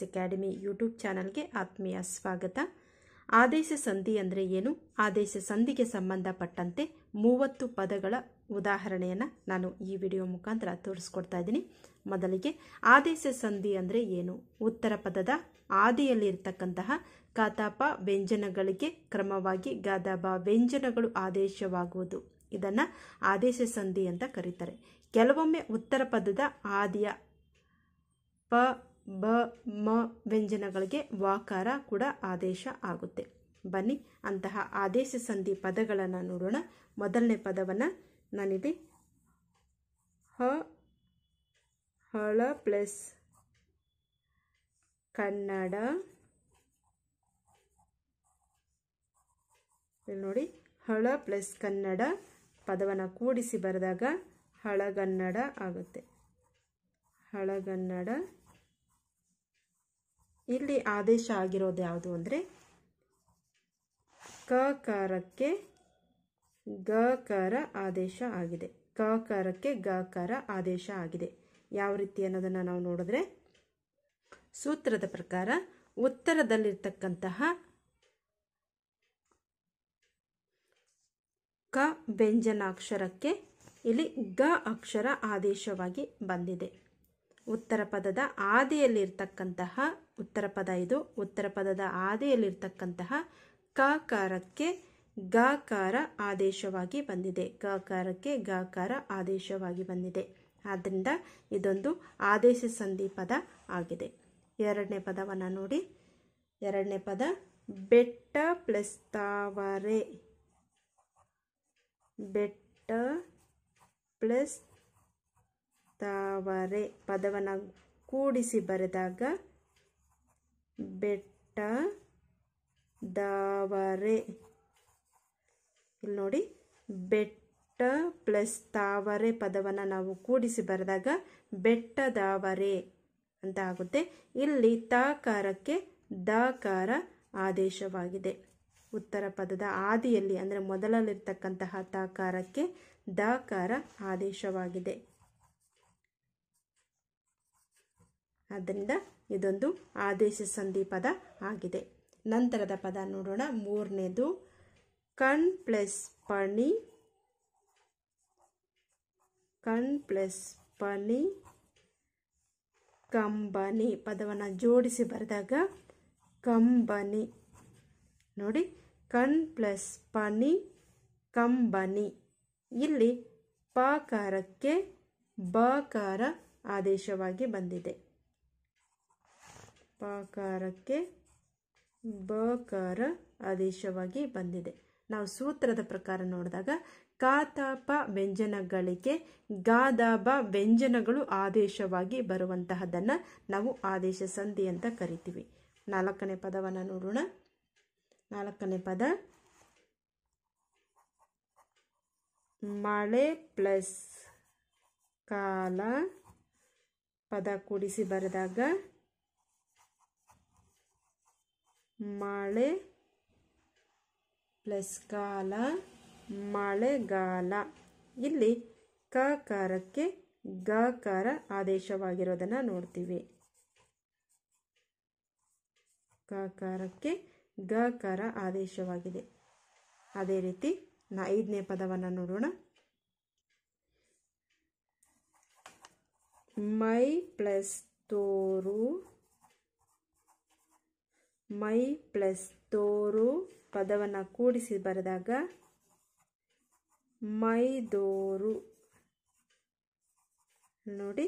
science academy YouTube ಚಾನಲ್ಗೆ ಆತ್ಮೀಯ ಸ್ವಾಗತ ಆದೇಶ ಸಂಧಿ ಅಂದರೆ ಏನು ಆದೇಶ ಸಂಧಿಗೆ ಸಂಬಂಧಪಟ್ಟಂತೆ ಮೂವತ್ತು ಪದಗಳ ಉದಾಹರಣೆಯನ್ನು ನಾನು ಈ ವಿಡಿಯೋ ಮುಖಾಂತರ ತೋರಿಸ್ಕೊಡ್ತಾ ಇದ್ದೀನಿ ಮೊದಲಿಗೆ ಆದೇಶ ಸಂಧಿ ಅಂದರೆ ಏನು ಉತ್ತರ ಪದದ ಆದಿಯಲ್ಲಿರ್ತಕ್ಕಂತಹ ಕಾತಾಪ ವ್ಯಂಜನಗಳಿಗೆ ಕ್ರಮವಾಗಿ ಗಾದಾಪ ವ್ಯಂಜನಗಳು ಆದೇಶವಾಗುವುದು ಇದನ್ನು ಆದೇಶ ಸಂಧಿ ಅಂತ ಕರೀತಾರೆ ಕೆಲವೊಮ್ಮೆ ಉತ್ತರ ಪದದ ಆದಿಯ ಪ ಬ ಮ ವ್ಯಂಜನಗಳಿಗೆ ವಾಕಾರ ಕೂಡ ಆದೇಶ ಆಗುತ್ತೆ ಬನ್ನಿ ಅಂತಹ ಆದೇಶ ಸಂಧಿ ಪದಗಳನ್ನು ನೋಡೋಣ ಮೊದಲನೇ ಪದವನ್ನು ನಾನಿಲ್ಲಿ ಹ ಹಳ ಪ್ಲಸ್ ಕನ್ನಡ ನೋಡಿ ಹಳ ಪ್ಲಸ್ ಕನ್ನಡ ಪದವನ್ನು ಕೂಡಿಸಿ ಬರೆದಾಗ ಹಳಗನ್ನಡ ಆಗುತ್ತೆ ಹಳಗನ್ನಡ ಇಲ್ಲಿ ಆದೇಶ ಆಗಿರೋದು ಯಾವುದು ಅಂದರೆ ಕಕಾರಕ್ಕೆ ಗಕಾರ ಆದೇಶ ಆಗಿದೆ ಕಕಾರಕ್ಕೆ ಗಕಾರ ಆದೇಶ ಆಗಿದೆ ಯಾವ ರೀತಿ ಅನ್ನೋದನ್ನು ನಾವು ನೋಡಿದ್ರೆ ಸೂತ್ರದ ಪ್ರಕಾರ ಉತ್ತರದಲ್ಲಿರ್ತಕ್ಕಂತಹ ಕ ವ್ಯಂಜನಾಕ್ಷರಕ್ಕೆ ಇಲ್ಲಿ ಗ ಅಕ್ಷರ ಆದೇಶವಾಗಿ ಬಂದಿದೆ ಉತ್ತರ ಪದದ ಆದಿಯಲ್ಲಿರ್ತಕ್ಕಂತಹ ಉತ್ತರ ಪದ ಇದು ಉತ್ತರ ಪದದ ಆದಿಯಲ್ಲಿರ್ತಕ್ಕಂತಹ ಕಾಕಾರಕ್ಕೆ ಗಾಕಾರ ಆದೇಶವಾಗಿ ಬಂದಿದೆ ಗಾಕಾರಕ್ಕೆ ಗಾಕಾರ ಆದೇಶವಾಗಿ ಬಂದಿದೆ ಆದ್ದರಿಂದ ಇದೊಂದು ಆದೇಶ ಸಂಧಿ ಪದ ಆಗಿದೆ ಎರಡನೇ ಪದವನ್ನು ನೋಡಿ ಎರಡನೇ ಪದ ಬೆಟ್ಟ ಪ್ಲಸ್ ತಾವರೆ ಬೆಟ್ಟ ಪ್ಲಸ್ ತಾವರೆ ಪದವನ್ನು ಕೂಡಿಸಿ ಬರೆದಾಗ ಬೆಟ್ಟ ದಾವರೆ ಇಲ್ಲಿ ನೋಡಿ ಬೆಟ್ಟ ಪ್ಲಸ್ ತಾವರೆ ಪದವನ್ನು ನಾವು ಕೂಡಿಸಿ ಬರೆದಾಗ ಬೆಟ್ಟ ದಾವರೆ ಅಂತ ಆಗುತ್ತೆ ಇಲ್ಲಿ ತಾಕಾರಕ್ಕೆ ದಾಕಾರ ಆದೇಶವಾಗಿದೆ ಉತ್ತರ ಪದದ ಆದಿಯಲ್ಲಿ ಅಂದರೆ ಮೊದಲಲ್ಲಿರ್ತಕ್ಕಂತಹ ತಾಕಾರಕ್ಕೆ ದಾಕಾರ ಆದೇಶವಾಗಿದೆ ಆದ್ದರಿಂದ ಇದೊಂದು ಆದೇಶ ಸಂಧಿ ಪದ ಆಗಿದೆ ನಂತರದ ಪದ ನೋಡೋಣ ಮೂರನೇದು ಕಣ್ ಪ್ಲಸ್ ಪಣಿ ಕಣ್ ಪ್ಲಸ್ ಪಣಿ ಕಂಬನಿ ಪದವನ್ನು ಜೋಡಿಸಿ ಬರೆದಾಗ ಕಂಬನಿ ನೋಡಿ ಕಣ್ ಪ್ಲಸ್ ಪನಿ ಕಂಬನಿ ಇಲ್ಲಿ ಪಕಾರಕ್ಕೆ ಬಕಾರ ಆದೇಶವಾಗಿ ಬಂದಿದೆ ಪಕಾರಕ್ಕೆ ಬಕಾರ ಆದೇಶವಾಗಿ ಬಂದಿದೆ ನಾವು ಸೂತ್ರದ ಪ್ರಕಾರ ನೋಡಿದಾಗ ಕಾತಾಪ ವ್ಯಂಜನಗಳಿಗೆ ಗಾದಾಬ ವ್ಯಂಜನಗಳು ಆದೇಶವಾಗಿ ಬರುವಂತಹದನ್ನು ನಾವು ಆದೇಶ ಸಂಧಿ ಅಂತ ಕರಿತೀವಿ ನಾಲ್ಕನೇ ಪದವನ್ನು ನೋಡೋಣ ನಾಲ್ಕನೇ ಪದ ಮಳೆ ಪ್ಲಸ್ ಕಾಲ ಪದ ಕೂಡಿಸಿ ಬರೆದಾಗ ಮಳೆ ಪ್ಲಸ್ ಕಾಲ ಮಳೆಗಾಲ ಇಲ್ಲಿ ಕಕಾರಕ್ಕೆ ಗಕಾರ ಆದೇಶವಾಗಿರೋದನ್ನು ನೋಡ್ತೀವಿ ಕಕಾರಕ್ಕೆ ಗಕಾರ ಆದೇಶವಾಗಿದೆ ಅದೇ ರೀತಿ ನಾ ಐದನೇ ಪದವನ್ನು ನೋಡೋಣ ಮೈ ಪ್ಲಸ್ ತೋರು ಮೈ ಪ್ಲಸ್ ದೋರು ಪದವನ್ನು ಕೂಡಿಸಿ ಬರೆದಾಗ ಮೈದೋರು ನೋಡಿ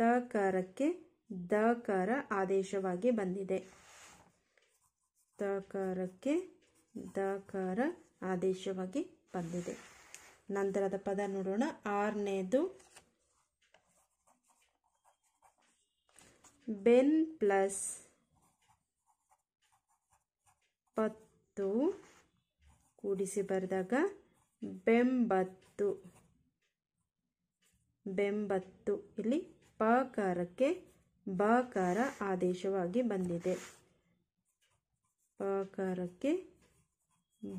ತಕಾರಕ್ಕೆ ದಕಾರ ಆದೇಶವಾಗಿ ಬಂದಿದೆ ತಕಾರಕ್ಕೆ ದಕಾರ ಆದೇಶವಾಗಿ ಬಂದಿದೆ ನಂತರದ ಪದ ನೋಡೋಣ ಆರನೇದು ಬೆನ್ ಪ್ಲಸ್ ಪತ್ತು ಕೂಡಿಸಿ ಬರೆದಾಗ ಬೆಂಬತ್ತು ಬೆಂಬತ್ತು ಇಲ್ಲಿ ಪಕಾರಕ್ಕೆ ಬಕಾರ ಆದೇಶವಾಗಿ ಬಂದಿದೆ ಪಕಾರಕ್ಕೆ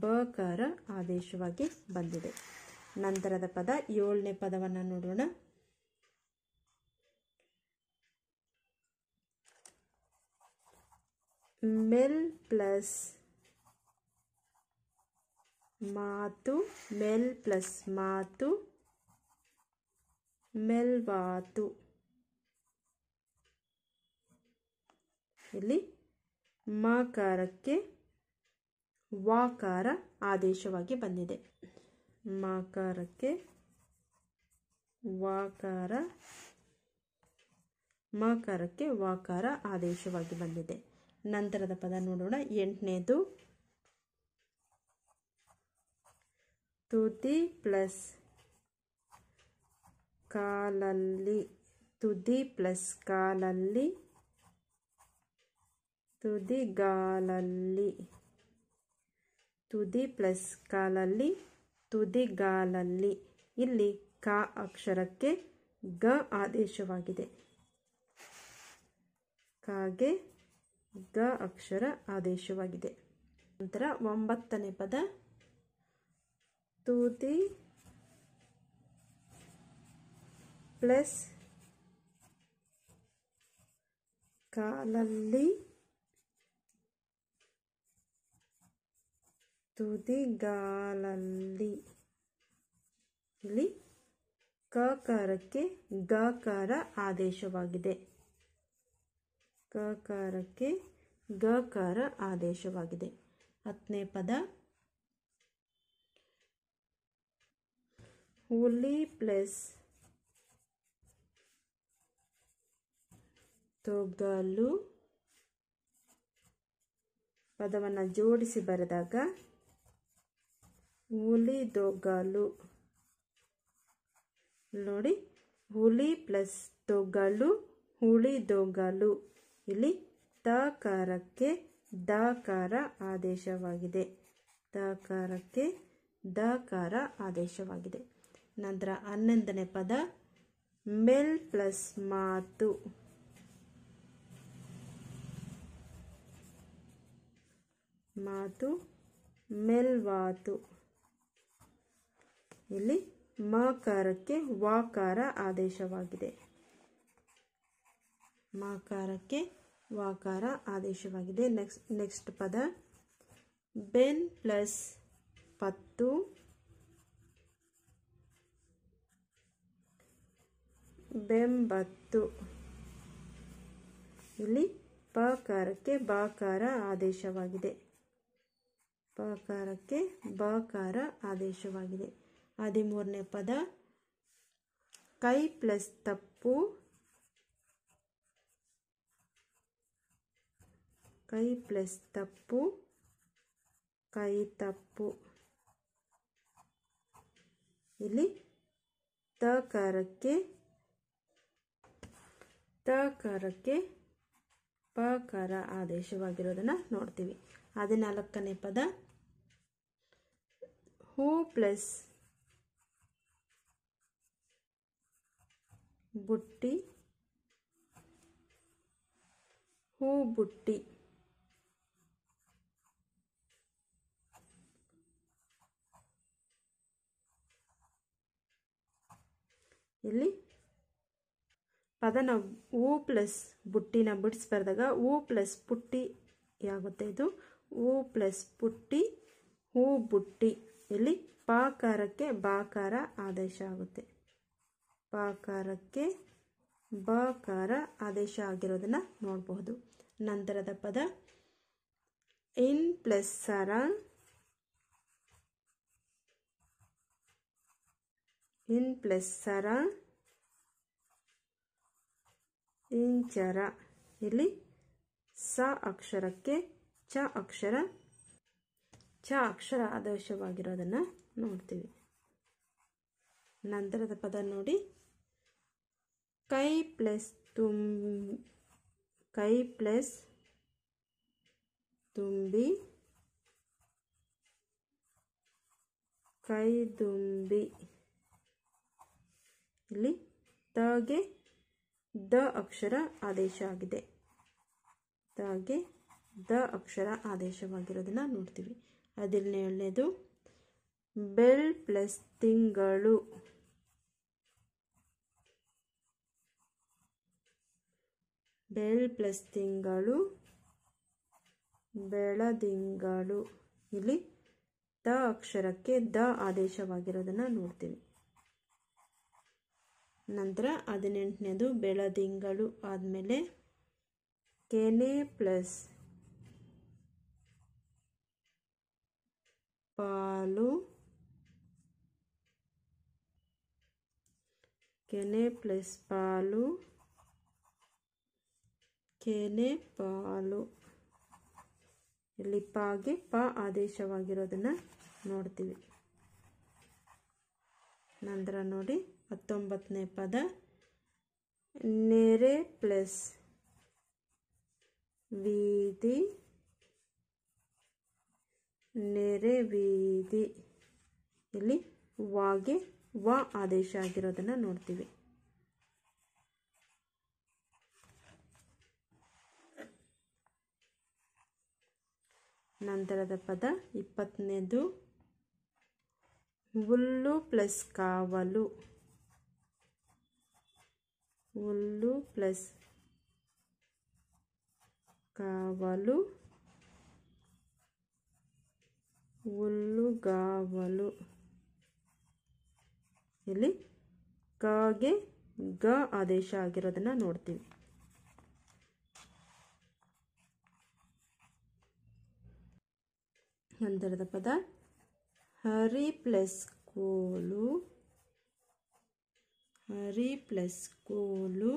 ಬಕಾರ ಆದೇಶವಾಗಿ ಬಂದಿದೆ ನಂತರದ ಪದ ಏಳನೇ ಪದವನ್ನು ನೋಡೋಣ ಮೆಲ್ ಪ್ಲಸ್ ಮಾತು ಮೆಲ್ ಪ್ಲಸ್ ಮಾತು ಮೆಲ್ವಾತು ಇಲ್ಲಿ ಮಾಕಾರಕ್ಕೆ ವಾಕಾರ ಆದೇಶವಾಗಿ ಬಂದಿದೆ ಮಾಕಾರಕ್ಕೆ ವಾಕಾರ ಮಾಕಾರಕ್ಕೆ ವಾಕಾರ ಆದೇಶವಾಗಿ ಬಂದಿದೆ ನಂತರದ ಪದ ನೋಡೋಣ ಎಂಟನೇದು ತುದಿ ಪ್ಲಸ್ ಕಾಲಲ್ಲಿ ತುದಿ ಪ್ಲಸ್ ಕಾಲಲ್ಲಿ ತುದಿಗಾಲಲ್ಲಿ ತುದಿ ಪ್ಲಸ್ ಕಾಲಲ್ಲಿ ತುದಿಗಾಲಲ್ಲಿ ಇಲ್ಲಿ ಕ ಅಕ್ಷರಕ್ಕೆ ಗ ಆದೇಶವಾಗಿದೆ ಕಾಗೆ ಗ ಅಕ್ಷರ ಆದೇಶವಾಗಿದೆ ನಂತರ ಒಂಬತ್ತನೇ ಪದ ತುದಿ ಪ್ಲಸ್ ಕಾಲಲ್ಲಿ ತುದಿಗಾಲಲ್ಲಿ ಇಲ್ಲಿ ಕಕಾರಕ್ಕೆ ಗಕಾರ ಆದೇಶವಾಗಿದೆ ಕಕಾರಕ್ಕೆ ಗಕಾರ ಆದೇಶವಾಗಿದೆ ಹತ್ತನೇ ಪದ holy ಪ್ಲಸ್ ತೊಗಲು ಪದವನ್ನು ಜೋಡಿಸಿ ಬರೆದಾಗ ಹುಲಿ ದೊಗಲು ನೋಡಿ ಹುಲಿ ಪ್ಲಸ್ ತೊಗಲು ಹುಳಿ ದೊಗಲು ಇಲ್ಲಿ ತಕಾರಕ್ಕೆ ದಾಕಾರ ಆದೇಶವಾಗಿದೆ ತಕಾರಕ್ಕೆ ದಾಕಾರ ಆದೇಶವಾಗಿದೆ ನಂತರ ಹನ್ನೊಂದನೇ ಪದ ಮೆಲ್ ಪ್ಲಸ್ ಮಾತು ಮಾತು ಮೆಲ್ವಾತು ಇಲ್ಲಿ ಮಾಕಾರಕ್ಕೆ ವಾಕಾರ ಆದೇಶವಾಗಿದೆ ಮಾಕಾರಕ್ಕೆ ವಾಕಾರ ಆದೇಶವಾಗಿದೆ ನೆಕ್ಸ್ಟ್ ನೆಕ್ಸ್ಟ್ ಪದ ಬೆನ್ ಪ್ಲಸ್ ಪತ್ತು ಬೆಂಬತ್ತು ಇಲ್ಲಿ ಪಕಾರಕ್ಕೆ ಬಾಕಾರ ಆದೇಶವಾಗಿದೆ ಪಕಾರಕ್ಕೆ ಬಕಾರ ಆದೇಶವಾಗಿದೆ ಹದಿಮೂರನೇ ಪದ ಕೈ ಪ್ಲಸ್ ತಪ್ಪು ಕೈ ಪ್ಲಸ್ ತಪ್ಪು ಕೈ ತಪ್ಪು ಇಲ್ಲಿ ತಕಾರಕ್ಕೆ ತಕಾರಕ್ಕೆ ಪಕಾರ ಆದೇಶವಾಗಿರೋದನ್ನು ನೋಡ್ತೀವಿ ಹದಿನಾಲ್ಕನೇ ಪದ ಹೂ ಪ್ಲಸ್ ಬುಟ್ಟಿ ಹೂ ಬುಟ್ಟಿ ಇಲ್ಲಿ ಪದನ ಉ ಓ ಪ್ಲಸ್ ಬುಟ್ಟಿನ ಬಿಡಿಸಿ ಬರೆದಾಗ ಓ ಪ್ಲಸ್ ಪುಟ್ಟಿ ಆಗುತ್ತೆ ಇದು ಓ ಪ್ಲಸ್ ಪುಟ್ಟಿ ಹೂ ಬುಟ್ಟಿ ಇಲ್ಲಿ ಪಾಕಾರಕ್ಕೆ ಬಾಕಾರ ಆದೇಶ ಆಗುತ್ತೆ ಪಾಕಾರಕ್ಕೆ ಬಾಕಾರ ಆದೇಶ ಆಗಿರೋದನ್ನು ನೋಡಬಹುದು ನಂತರದ ಪದ ಇನ್ ಪ್ಲಸ್ ಸರ ಇನ್ ಪ್ಲಸ್ ಸರ ಇಂಚರ ಇಲ್ಲಿ ಸ ಅಕ್ಷರಕ್ಕೆ ಚ ಅಕ್ಷರ ಚ ಅಕ್ಷರ ಆದರ್ಶವಾಗಿರೋದನ್ನು ನೋಡ್ತೀವಿ ನಂತರದ ಪದ ನೋಡಿ ಕೈ ಪ್ಲಸ್ ತುಂ ಕೈ ಪ್ಲಸ್ ತುಂಬಿ ಕೈ ದುಂಬಿ ಇಲ್ಲಿ ತಗೆ ದ ಅಕ್ಷರ ಆದೇಶ ಆಗಿದೆ ಹಾಗೆ ದ ಅಕ್ಷರ ಆದೇಶವಾಗಿರೋದನ್ನು ನೋಡ್ತೀವಿ ಹದಿನೇಳನೇದು ಬೆಲ್ ಪ್ಲಸ್ ತಿಂಗಳು ಬೆಲ್ ಪ್ಲಸ್ ತಿಂಗಳು ಬೆಳದಿಂಗಳು ಇಲ್ಲಿ ದ ಅಕ್ಷರಕ್ಕೆ ದ ಆದೇಶವಾಗಿರೋದನ್ನು ನೋಡ್ತೀವಿ ನಂತರ ಹದಿನೆಂಟನೇದು ಬೆಳದಿಂಗಳು ಆದಮೇಲೆ ಕೆನೆ ಪ್ಲಸ್ ಪಾಲು ಕೆನೆ ಪ್ಲಸ್ ಪಾಲು ಕೆನೆ ಪಾಲು ಇಲ್ಲಿ ಪಾಗೆ ಪ ಆದೇಶವಾಗಿರೋದನ್ನು ನೋಡ್ತೀವಿ ನಂತರ ನೋಡಿ ಹತ್ತೊಂಬತ್ತನೇ ಪದ ನೆರೆ ಪ್ಲಸ್ ವೀದಿ ನೆರೆ ಬೀದಿ ಇಲ್ಲಿ ವಾಗೆ ವಾ ಆದೇಶ ಆಗಿರೋದನ್ನು ನೋಡ್ತೀವಿ ನಂತರದ ಪದ ಇಪ್ಪತ್ತನೇದು ಪ್ಲಸ್ ಕಾವಲು ಕಾವಲು ಪ್ಲಸ್ ಕಾವಲು ಕಾವಲು ಗಾವಲು ಇಲ್ಲಿ ಕಗೆ ಗ ಆದೇಶ ಆಗಿರೋದನ್ನ ನೋಡ್ತೀವಿ ನಂತರದ ಪದ ಹರಿ ಪ್ಲಸ್ ಕೋಲು ಹರಿ ಪ್ಲಸ್ ಕೋಲು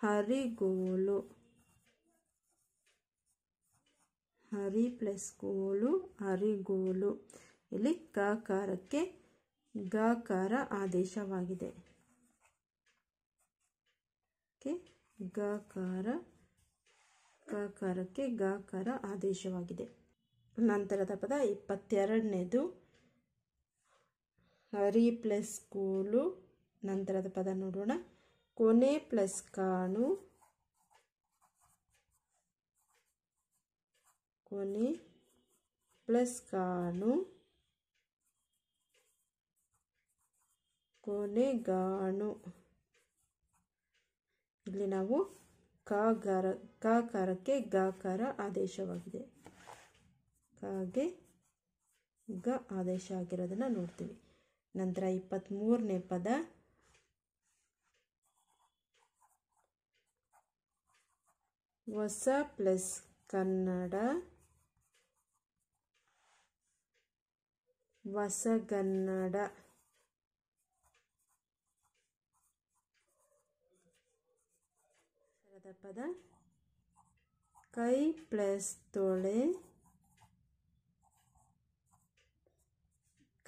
ಹರಿಗೋಲು ಹರಿ ಪ್ಲಸ್ ಕೋಲು ಹರಿಗೋಲು ಇಲ್ಲಿ ಗಾಕಾರಕ್ಕೆ ಗಾಕಾರ ಆದೇಶವಾಗಿದೆ ಗಾಕಾರ ಗಾಕಾರಕ್ಕೆ ಗಾಕಾರ ಆದೇಶವಾಗಿದೆ ನಂತರದ ಪದ ಇಪ್ಪತ್ತೆರಡನೇದು ಹರಿ ಪ್ಲಸ್ ಕೂಲು ನಂತರದ ಪದ ನೋಡೋಣ ಕೊನೆ ಪ್ಲಸ್ ಕಾಣು ಕೊನೆ ಪ್ಲಸ್ ಕಾಣು ಗಾಣು ಇಲ್ಲಿ ನಾವು ಕಾಗಾರ ಕಾಕಾರಕ್ಕೆ ಗಾಕಾರ ಆದೇಶವಾಗಿದೆ ಕಾಗೆ ಗ ಆದೇಶ ಆಗಿರೋದನ್ನು ನೋಡ್ತೀವಿ ನಂತರ ಇಪ್ಪತ್ತ್ಮೂರನೇ ಪದ ಹೊಸ ಪ್ಲಸ್ ಕನ್ನಡ ಹೊಸಗನ್ನಡ ಪದ ಕೈ ಪ್ಲಸ್ ತೊಳೆ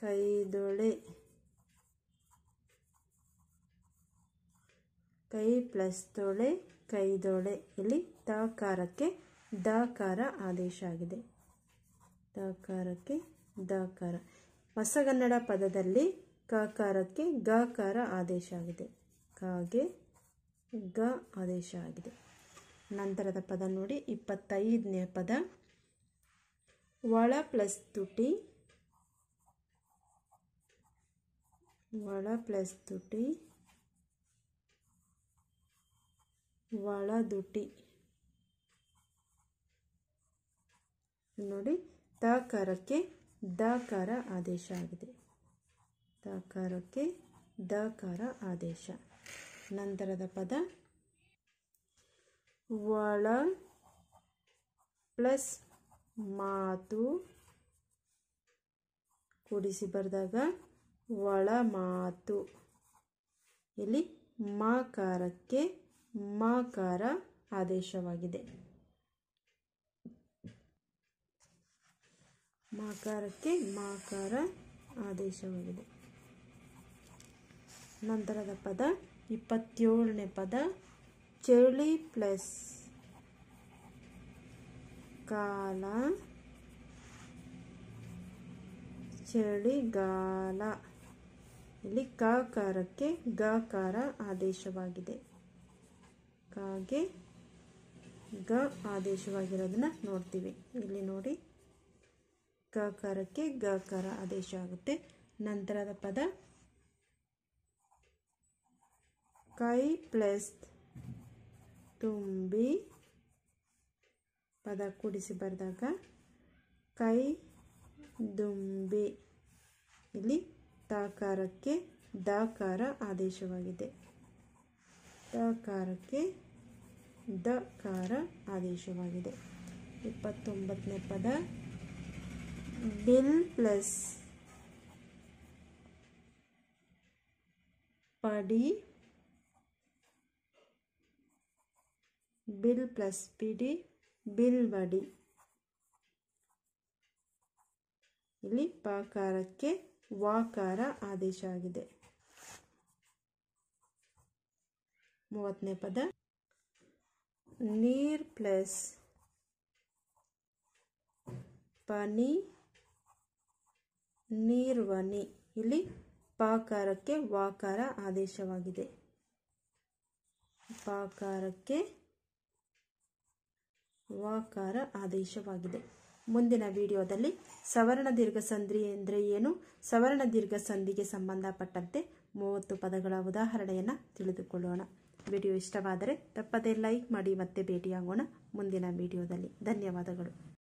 ಕೈದೊಳೆ ಕೈ ಪ್ಲಸ್ ತೊಳೆ ಕೈದೊಳೆ ಇಲ್ಲಿ ತಕಾರಕ್ಕೆ ದಕಾರ ಆದೇಶ ಆಗಿದೆ ತಕಾರಕ್ಕೆ ದಕಾರ ಹೊಸಗನ್ನಡ ಪದದಲ್ಲಿ ಕಕಾರಕ್ಕೆ ಗಕಾರ ಆದೇಶ ಆಗಿದೆ ಕಾಗೆ ಗ ಆದೇಶ ಆಗಿದೆ ನಂತರದ ಪದ ನೋಡಿ ಇಪ್ಪತ್ತೈದನೇ ಪದ ಒಳ ಪ್ಲಸ್ ತುಟಿ ಒಳ ಪ್ಲಸ್ ತುಟಿ ಒಳದುಟಿ ನೋಡಿ ತಕಾರಕ್ಕೆ ದಕಾರ ಆದೇಶ ಆಗಿದೆ ತಕಾರಕ್ಕೆ ದಕಾರ ಆದೇಶ ನಂತರದ ಪದ ಒಳ ಪ್ಲಸ್ ಮಾತು ಕೂಡಿಸಿ ಬರೆದಾಗ ಒಳ ಮಾತು ಇಲ್ಲಿ ಮಾಕಾರಕ್ಕೆ ಮಾಕಾರ ಆದೇಶವಾಗಿದೆ ಮಾಕಾರಕ್ಕೆ ಮಾಕಾರ ಆದೇಶವಾಗಿದೆ ನಂತರದ ಪದ ಇಪ್ಪತ್ತೇಳನೇ ಪದ ಚಳಿ ಪ್ಲಸ್ ಕಾಲ ಚಳಿಗಾಲ ಇಲ್ಲಿ ಕಾಕಾರಕ್ಕೆ ಕಾರ ಆದೇಶವಾಗಿದೆ ಕಾಗೆ ಗ ಆದೇಶವಾಗಿರೋದನ್ನ ನೋಡ್ತೀವಿ ಇಲ್ಲಿ ನೋಡಿ ಕಕಾರಕ್ಕೆ ಗಕಾರ ಆದೇಶ ಆಗುತ್ತೆ ನಂತರದ ಪದ ಕೈ ಪ್ಲಸ್ ತುಂಬಿ ಪದ ಕೂಡಿಸಿ ಬರೆದಾಗ ಕೈ ದುಂಬಿ ಇಲ್ಲಿ ತಾಕಾರಕ್ಕೆ ದಾಕಾರ ಆದೇಶವಾಗಿದೆ ತಾಕಾರಕ್ಕೆ ಕಾರ ಆದೇಶವಾಗಿದೆ ಇಪ್ಪತ್ತೊಂಬತ್ತನೇ ಪದ ಬಿಲ್ ಪ್ಲಸ್ ಪಡಿ ಬಿಲ್ ಪ್ಲಸ್ ಪಿಡಿ ಬಿಲ್ ಬಡಿ ಇಲ್ಲಿ ಪಕಾರಕ್ಕೆ ವಾಕಾರ ಆದೇಶ ಆಗಿದೆ ಮೂವತ್ತನೇ ಪದ ನೀರ್ ಪ್ಲಸ್ ಪನಿ ವನಿ ಇಲ್ಲಿ ಪಾಕಾರಕ್ಕೆ ವಾಕಾರ ಆದೇಶವಾಗಿದೆ ಪಾಕಾರಕ್ಕೆ ವಾಕಾರ ಆದೇಶವಾಗಿದೆ ಮುಂದಿನ ವಿಡಿಯೋದಲ್ಲಿ ಸವರ್ಣ ದೀರ್ಘ ಸಂಧಿ ಎಂದರೆ ಏನು ಸವರ್ಣ ದೀರ್ಘ ಸಂಧಿಗೆ ಸಂಬಂಧಪಟ್ಟಂತೆ ಮೂವತ್ತು ಪದಗಳ ಉದಾಹರಣೆಯನ್ನು ತಿಳಿದುಕೊಳ್ಳೋಣ ವಿಡಿಯೋ ಇಷ್ಟವಾದರೆ ತಪ್ಪದೇ ಲೈಕ್ ಮಾಡಿ ಮತ್ತೆ ಭೇಟಿಯಾಗೋಣ ಮುಂದಿನ ವಿಡಿಯೋದಲ್ಲಿ ಧನ್ಯವಾದಗಳು